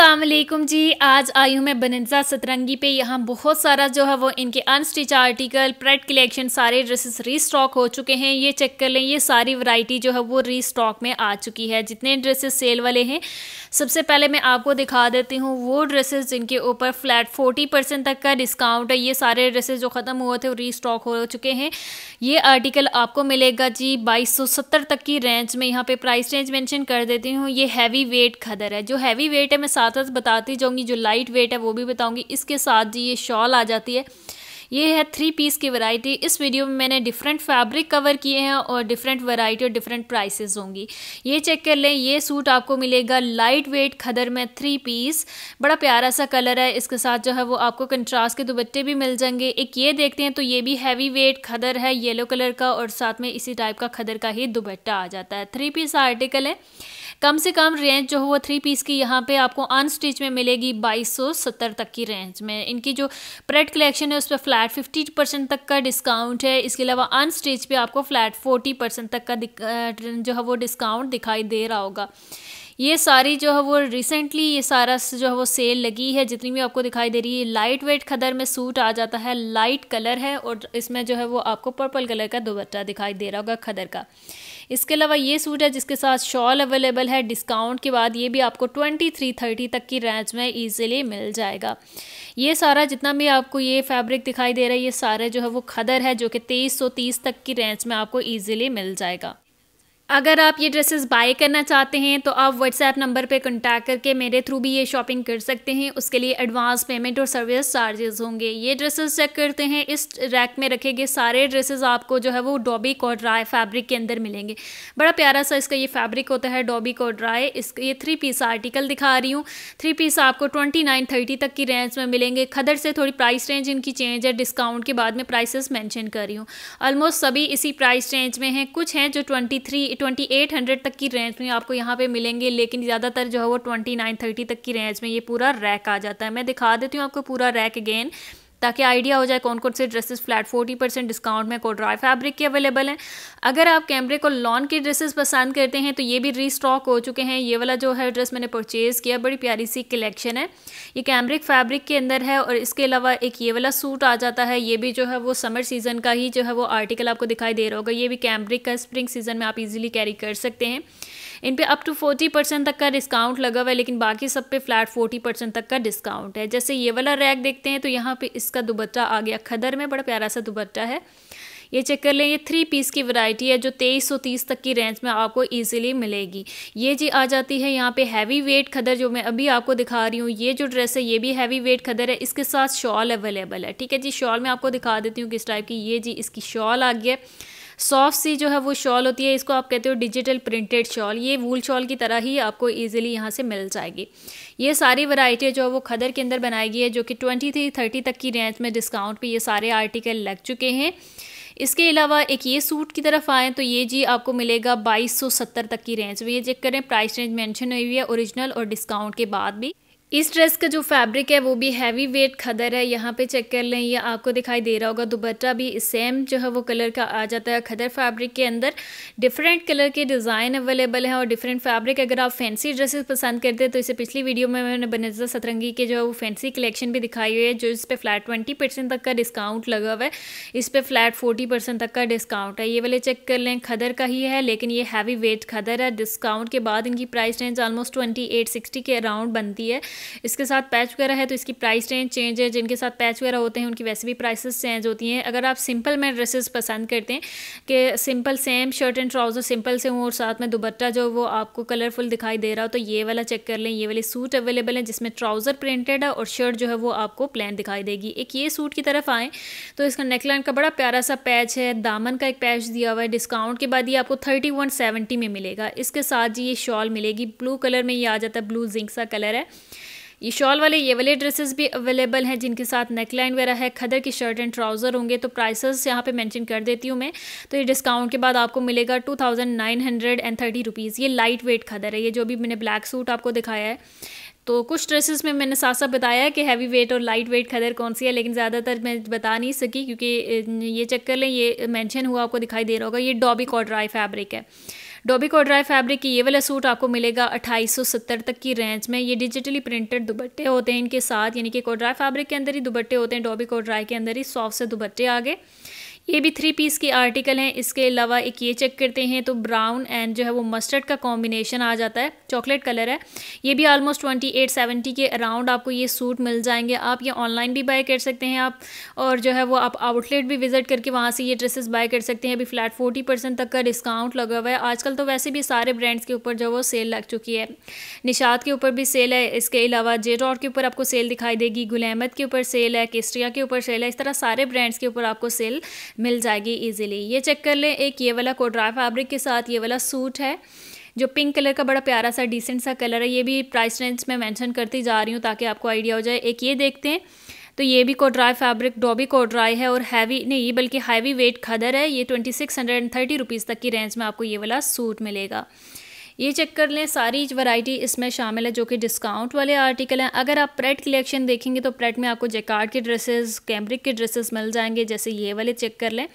असलम जी आज आई हूँ मैं बनंजा सतरंगी पे यहाँ बहुत सारा जो है वो इनके अनस्टिच आर्टिकल प्रेड कलेक्शन सारे ड्रेसेस रीस्टॉक हो चुके हैं ये चेक कर लें ये सारी वैरायटी जो है वो रीस्टॉक में आ चुकी है जितने ड्रेसेस सेल वाले हैं सबसे पहले मैं आपको दिखा देती हूँ वो ड्रेसेस जिनके ऊपर फ्लैट फोर्टी परसेंट तक का डिस्काउंट है ये सारे ड्रेसेस जो ख़त्म हुए थे वो स्टॉक हो चुके हैं ये आर्टिकल आपको मिलेगा जी बाईस तक की रेंज में यहाँ पर प्राइस रेंज मैंशन कर देती हूँ ये हैवी वेट खदर है जो हैवी वेट है मैं साथ साथ बताती जाऊंगी जो लाइट वेट है वो भी बताऊंगी इसके साथ जी ये शॉल आ जाती है ये है थ्री पीस की वैरायटी इस वीडियो में मैंने डिफरेंट फैब्रिक कवर किए हैं और डिफरेंट वैरायटी और डिफरेंट प्राइसेस होंगी ये चेक कर लें ये सूट आपको मिलेगा लाइट वेट खदर में थ्री पीस बड़ा प्यारा सा कलर है इसके साथ जो है वो आपको कंट्रास्ट के दुबट्टे भी मिल जाएंगे एक ये देखते हैं तो ये भी हैवी वेट खदर है येलो कलर का और साथ में इसी टाइप का खदर का ही दुबट्टा आ जाता है थ्री पीस आर्टिकल है कम से कम रेंज जो है वो थ्री पीस की यहाँ पे आपको अनस्टिच में मिलेगी बाईस सौ सत्तर तक की रेंज में इनकी जो प्रेड कलेक्शन है उस पर फ्लैट फिफ्टी परसेंट तक का डिस्काउंट है इसके अलावा अनस्टिच पे आपको फ्लैट फोर्टी परसेंट तक का जो है वो डिस्काउंट दिखाई दे रहा होगा ये सारी जो है वो रिसेंटली ये सारा जो है वो सेल लगी है जितनी भी आपको दिखाई दे रही है लाइट वेट खदर में सूट आ जाता है लाइट कलर है और इसमें जो है वो आपको पर्पल कलर का दोपट्टा दिखाई दे रहा होगा खदर का इसके अलावा ये सूट है जिसके साथ शॉल अवेलेबल है डिस्काउंट के बाद ये भी आपको ट्वेंटी थ्री थर्टी तक की रेंज में ईजिली मिल जाएगा ये सारा जितना भी आपको ये फैब्रिक दिखाई दे रहा है ये सारे जो है वो खदर है जो कि तेईस सौ तीस तक की रेंज में आपको ईजिली मिल जाएगा अगर आप ये ड्रेसेस बाय करना चाहते हैं तो आप व्हाट्सएप नंबर पे कॉन्टैक्ट करके मेरे थ्रू भी ये शॉपिंग कर सकते हैं उसके लिए एडवांस पेमेंट और सर्विस चार्जेस होंगे ये ड्रेसेस चेक करते हैं इस रैक में रखे गए सारे ड्रेसेस आपको जो है वो डॉबी ड्राई फैब्रिक के अंदर मिलेंगे बड़ा प्यारा सा इसका ये फैब्रिक होता है डॉबी कॉड्राय इस ये थ्री पीस आर्टिकल दिखा रही हूँ थ्री पीस आपको ट्वेंटी नाइन थर्टी तक की रेंज में मिलेंगे खदर से थोड़ी प्राइस रेंज इनकी चेंज है डिस्काउंट के बाद में प्राइसेस मैंशन कर रही हूँ ऑलमोस्ट सभी इसी प्राइस रेंज में हैं कुछ हैं जो twenty three twenty eight hundred तक की रेंज में आपको यहाँ पे मिलेंगे लेकिन ज़्यादातर जो है वो ट्वेंटी नाइन थर्टी तक की रेंज में ये पूरा रैक आ जाता है मैं दिखा देती हूँ आपको पूरा रैक अगेन ताकि आइडिया हो जाए कौन कौन से dresses flat forty percent discount में कोड्राई फैब्रिक के अवेलेबल हैं अगर आप कैमरे को लॉन के ड्रेसेस पसंद करते हैं तो ये भी रीस्टॉक हो चुके हैं ये वाला जो है ड्रेस मैंने परचेज़ किया बड़ी प्यारी सी कलेक्शन है ये कैमरिक फैब्रिक के अंदर है और इसके अलावा एक ये वाला सूट आ जाता है ये भी जो है वो समर सीज़न का ही जो है वो आर्टिकल आपको दिखाई दे रहा होगा ये भी कैमरिक का स्प्रिंग सीज़न में आप इजीली कैरी कर सकते हैं इन पे अप टू फोर्टी परसेंट तक का डिस्काउंट लगा हुआ है लेकिन बाकी सब पे फ्लैट फोर्टी परसेंट तक का डिस्काउंट है जैसे ये वाला रैक देखते हैं तो यहाँ पे इस इसका दुबट्टा आ गया खदर में बड़ा प्यारा सा दुबट्टा है ये चेक कर लें ये थ्री पीस की वैरायटी है जो तेईस सौ तीस तक की रेंज में आपको इजीली मिलेगी ये जी आ जाती है यहाँ पे हैवी वेट खदर जो मैं अभी आपको दिखा रही हूँ ये जो ड्रेस है ये भी हैवी वेट खदर है इसके साथ शॉल अवेलेबल है ठीक है जी शॉल मैं आपको दिखा देती हूँ किस टाइप की ये जी इसकी शॉल आ गई है सॉफ्ट सी जो है वो शॉल होती है इसको आप कहते हो डिजिटल प्रिंटेड शॉल ये वूल शॉल की तरह ही आपको ईजिली यहाँ से मिल जाएगी ये सारी वैरायटी जो है वो खदर के अंदर बनाई गई है जो कि ट्वेंटी थ्री थर्टी तक की रेंज में डिस्काउंट पर ये सारे आर्टिकल लग चुके हैं इसके अलावा एक ये सूट की तरफ आएँ तो ये जी आपको मिलेगा 2270 तक की रेंज में ये चेक करें प्राइस रेंज मेंशन हुई हुई है ओरिजिनल और डिस्काउंट के बाद भी इस ड्रेस का जो फैब्रिक है वो भी हैवी वेट खदर है यहाँ पे चेक कर लें ये आपको दिखाई दे रहा होगा दुबट्टा भी सेम जो है वो कलर का आ जाता है खदर फैब्रिक के अंदर डिफरेंट कलर के डिज़ाइन अवेलेबल हैं और डिफरेंट फैब्रिक अगर आप फैंसी ड्रेसेस पसंद करते हैं तो इसे पिछली वीडियो में मैंने बनजा सतरंगी के जो है वो फैंसी कलेक्शन भी दिखाई हुई है जो इस पर फ्लैट ट्वेंटी परसेंट तक का डिस्काउंट लगा हुआ है इस पर फ्लैट फोर्टी परसेंट तक का डिस्काउंट है ये वाले चेक कर लें खदर का ही है लेकिन ये हैवी वेट खदर है डिस्काउंट के बाद इनकी price range almost twenty eight sixty के अराउंड बनती है इसके साथ पैच वगैरह है तो इसकी प्राइस रेंज चेंज है जिनके साथ पैच वगैरह होते हैं उनकी वैसे भी प्राइसेस चेंज होती हैं अगर आप सिंपल में ड्रेसेस पसंद करते हैं कि simple same shirt and trouser simple से हों और साथ में दुबट्टा जो वो आपको कलरफुल दिखाई दे रहा हो तो ये वाला चेक कर लें ये वाले सूट अवेलेबल है जिसमें ट्राउज़र प्रिंटेड है और शर्ट जो है वो आपको प्लान दिखाई देगी एक ये सूट की तरफ आएँ तो इसका नेकलाइन का बड़ा प्यारा सा पैच है दामन का एक पैच दिया हुआ है डिस्काउंट के बाद ये आपको थर्टी वन सेवेंटी में मिलेगा इसके साथ जी ये शॉल मिलेगी ब्लू कलर में ये आ जाता है ब्लू जिंक सा कलर है ये शॉल वाले ये वाले ड्रेसेस भी अवेलेबल हैं जिनके साथ नेकलाइन वगैरह है खदर की शर्ट एंड ट्राउज़र होंगे तो प्राइसेस यहाँ पे मेंशन कर देती हूँ मैं तो ये डिस्काउंट के बाद आपको मिलेगा two thousand nine hundred and thirty rupees ये लाइट वेट खदर है ये जो भी मैंने ब्लैक सूट आपको दिखाया है तो कुछ ड्रेसेस में मैंने साथ साथ बताया कि हैवी वेट और लाइट वेट खदर कौन सी है लेकिन ज़्यादातर मैं बता नहीं सकी क्योंकि ये चेक कर लें ये मैंशन हुआ आपको दिखाई दे रहा होगा ये डॉबी कॉड्राई फैब्रिक है डोबी कोड्राई फैब्रिक की ये वाला सूट आपको मिलेगा 2870 तक की रेंज में ये डिजिटली प्रिंटेड दुबट्टे होते हैं इनके साथ यानी कि कोड्राई फैब्रिक के अंदर ही दुबट्टे होते हैं डोबी कोड्राई के अंदर ही सॉफ्ट से दुबट्टे आ गए ये भी थ्री पीस की आर्टिकल हैं इसके अलावा एक ये चेक करते हैं तो ब्राउन एंड जो है वो मस्टर्ड का कॉम्बिनेशन आ जाता है चॉकलेट कलर है ये भी ऑलमोस्ट ट्वेंटी एट सेवेंटी के अराउंड आपको ये सूट मिल जाएंगे आप ये ऑनलाइन भी बाय कर सकते हैं आप और जो है वो आप आउटलेट भी विजिट करके वहाँ से ये ड्रेसेस बाय कर सकते हैं अभी फ्लैट फोर्टी परसेंट तक का डिस्काउंट लगा हुआ है आजकल तो वैसे भी सारे ब्रांड्स के ऊपर जो है वो सेल लग चुकी है निशाद के ऊपर भी सेल है इसके अलावा जे के ऊपर आपको सेल दिखाई देगी गुल के ऊपर सेल है केस्ट्रिया के ऊपर सेल है इस तरह सारे ब्रांड्स के ऊपर आपको सेल मिल जाएगी ईजिली ये चेक कर लें एक ये वाला कोड्रा फैब्रिक के साथ ये वाला सूट है जो पिंक कलर का बड़ा प्यारा सा डिसेंट सा कलर है ये भी प्राइस रेंज में मेंशन करती जा रही हूँ ताकि आपको आइडिया हो जाए एक ये देखते हैं तो ये भी कोड्राई फैब्रिक डॉबी कोड्राई है और हैवी नहीं बल्कि हैवी वेट खदर है ये twenty six hundred and thirty rupees तक की रेंज में आपको ये वाला सूट मिलेगा ये चेक कर लें सारी वैरायटी इसमें शामिल है जो कि डिस्काउंट वाले आर्टिकल हैं अगर आप प्रेट कलेक्शन देखेंगे तो प्रेट में आपको जैकार्ड के ड्रेसेस कैमरिक के ड्रेसेस मिल जाएंगे जैसे ये वाले चेक कर लें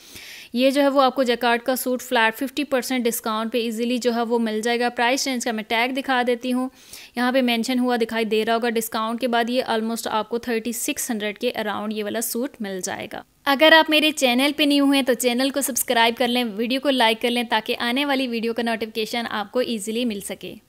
ये जो है वो आपको जैकार्ड का suit flat fifty percent discount पे इजीली जो है वो मिल जाएगा प्राइस रेंज का मैं टैग दिखा देती हूँ यहाँ पे मेंशन हुआ दिखाई दे रहा होगा डिस्काउंट के बाद ये ऑलमोस्ट आपको थर्टी सिक्स हंड्रेड के अराउंड ये वाला सूट मिल जाएगा अगर आप मेरे चैनल पे न्यू हैं तो चैनल को सब्सक्राइब कर लें वीडियो को लाइक कर लें ताकि आने वाली वीडियो का नोटिफिकेशन आपको ईजिली मिल सके